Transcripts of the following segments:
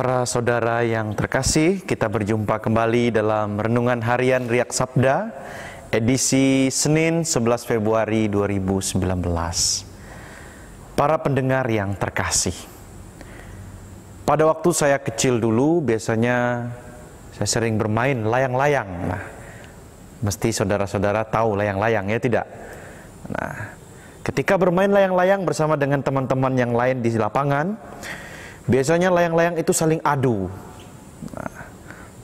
Para saudara yang terkasih, kita berjumpa kembali dalam Renungan Harian Riak Sabda, edisi Senin 11 Februari 2019. Para pendengar yang terkasih, pada waktu saya kecil dulu, biasanya saya sering bermain layang-layang. Nah, mesti saudara-saudara tahu layang-layang ya tidak? Nah, ketika bermain layang-layang bersama dengan teman-teman yang lain di lapangan, Biasanya layang-layang itu saling adu. Nah,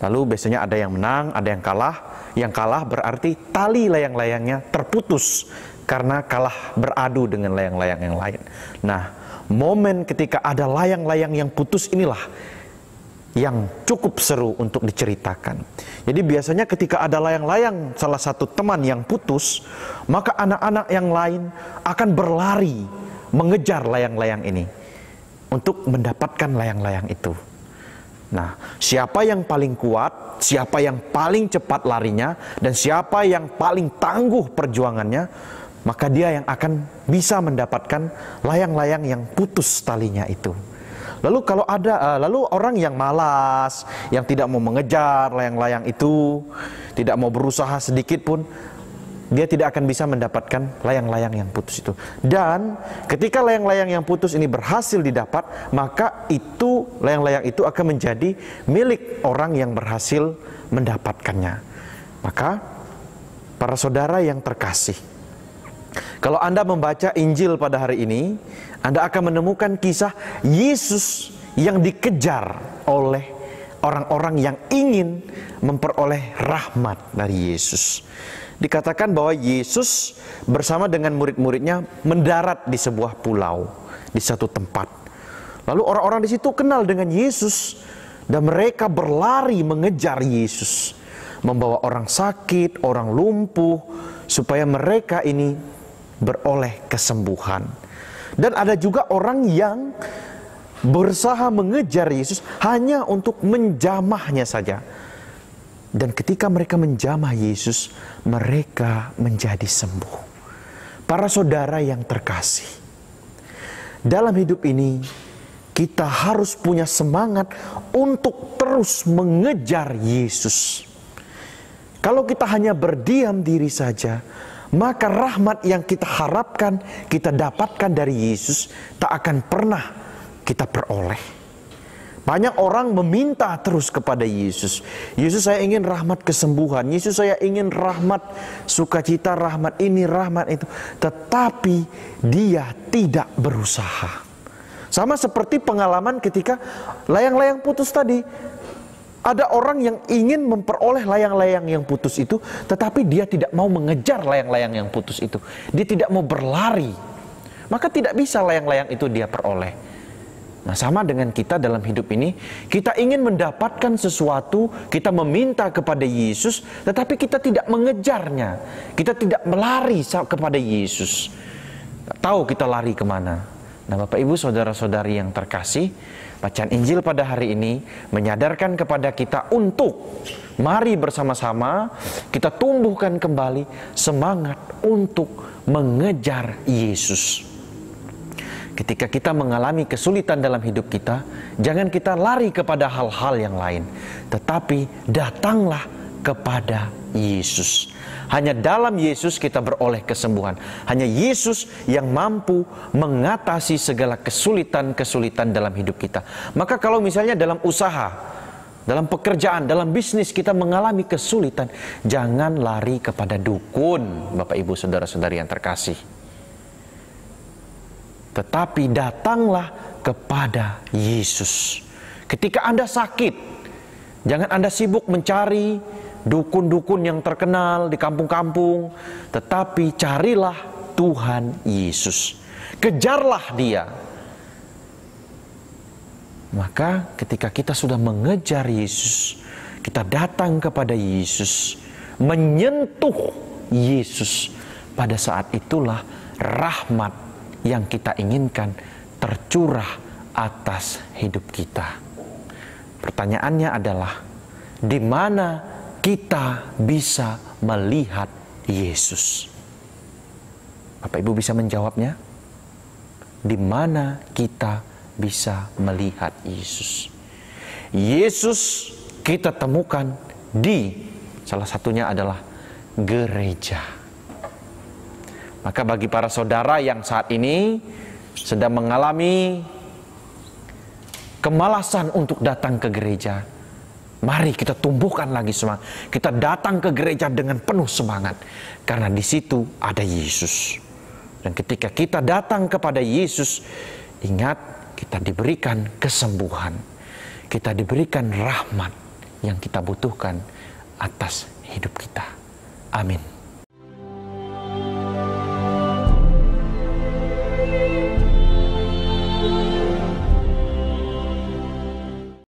lalu biasanya ada yang menang, ada yang kalah. Yang kalah berarti tali layang-layangnya terputus karena kalah beradu dengan layang-layang yang lain. Nah, momen ketika ada layang-layang yang putus inilah yang cukup seru untuk diceritakan. Jadi biasanya ketika ada layang-layang salah satu teman yang putus, maka anak-anak yang lain akan berlari mengejar layang-layang ini untuk mendapatkan layang-layang itu. Nah, siapa yang paling kuat, siapa yang paling cepat larinya, dan siapa yang paling tangguh perjuangannya, maka dia yang akan bisa mendapatkan layang-layang yang putus talinya itu. Lalu kalau ada uh, lalu orang yang malas, yang tidak mau mengejar layang-layang itu, tidak mau berusaha sedikit pun, dia tidak akan bisa mendapatkan layang-layang yang putus itu. Dan ketika layang-layang yang putus ini berhasil didapat, maka itu layang-layang itu akan menjadi milik orang yang berhasil mendapatkannya. Maka para saudara yang terkasih, kalau Anda membaca Injil pada hari ini, Anda akan menemukan kisah Yesus yang dikejar oleh orang-orang yang ingin memperoleh rahmat dari Yesus. Dikatakan bahwa Yesus bersama dengan murid-muridnya mendarat di sebuah pulau, di satu tempat. Lalu orang-orang di situ kenal dengan Yesus dan mereka berlari mengejar Yesus, membawa orang sakit, orang lumpuh supaya mereka ini beroleh kesembuhan. Dan ada juga orang yang berusaha mengejar Yesus hanya untuk menjamahnya saja. Dan ketika mereka menjamah Yesus, mereka menjadi sembuh. Para saudara yang terkasih, dalam hidup ini kita harus punya semangat untuk terus mengejar Yesus. Kalau kita hanya berdiam diri saja, maka rahmat yang kita harapkan, kita dapatkan dari Yesus, tak akan pernah kita peroleh. Banyak orang meminta terus kepada Yesus. Yesus saya ingin rahmat kesembuhan. Yesus saya ingin rahmat sukacita, rahmat ini, rahmat itu. Tetapi dia tidak berusaha. Sama seperti pengalaman ketika layang-layang putus tadi. Ada orang yang ingin memperoleh layang-layang yang putus itu, tetapi dia tidak mau mengejar layang-layang yang putus itu. Dia tidak mau berlari. Maka tidak bisa layang-layang itu dia peroleh. Nah, sama dengan kita dalam hidup ini, kita ingin mendapatkan sesuatu, kita meminta kepada Yesus, tetapi kita tidak mengejarnya. Kita tidak melari kepada Yesus. Tahu kita lari kemana. Nah, Bapak Ibu, saudara-saudari yang terkasih, bacaan Injil pada hari ini menyadarkan kepada kita untuk mari bersama-sama kita tumbuhkan kembali semangat untuk mengejar Yesus. Ketika kita mengalami kesulitan dalam hidup kita, jangan kita lari kepada hal-hal yang lain, tetapi datanglah kepada Yesus. Hanya dalam Yesus kita beroleh kesembuhan. Hanya Yesus yang mampu mengatasi segala kesulitan-kesulitan dalam hidup kita. Maka kalau misalnya dalam usaha, dalam pekerjaan, dalam bisnis kita mengalami kesulitan, jangan lari kepada dukun, Bapak Ibu Saudara-saudari yang terkasih tetapi datanglah kepada Yesus. Ketika Anda sakit, jangan Anda sibuk mencari dukun-dukun yang terkenal di kampung-kampung, tetapi carilah Tuhan Yesus. Kejarlah Dia. Maka, ketika kita sudah mengejar Yesus, kita datang kepada Yesus, menyentuh Yesus. Pada saat itulah rahmat yang kita inginkan tercurah atas hidup kita. Pertanyaannya adalah, di mana kita bisa melihat Yesus? Bapak Ibu bisa menjawabnya? Di mana kita bisa melihat Yesus? Yesus kita temukan di salah satunya adalah gereja. Maka bagi para saudara yang saat ini sedang mengalami kemalasan untuk datang ke gereja, mari kita tumbuhkan lagi semangat. Kita datang ke gereja dengan penuh semangat karena di situ ada Yesus. Dan ketika kita datang kepada Yesus, ingat kita diberikan kesembuhan. Kita diberikan rahmat yang kita butuhkan atas hidup kita. Amin.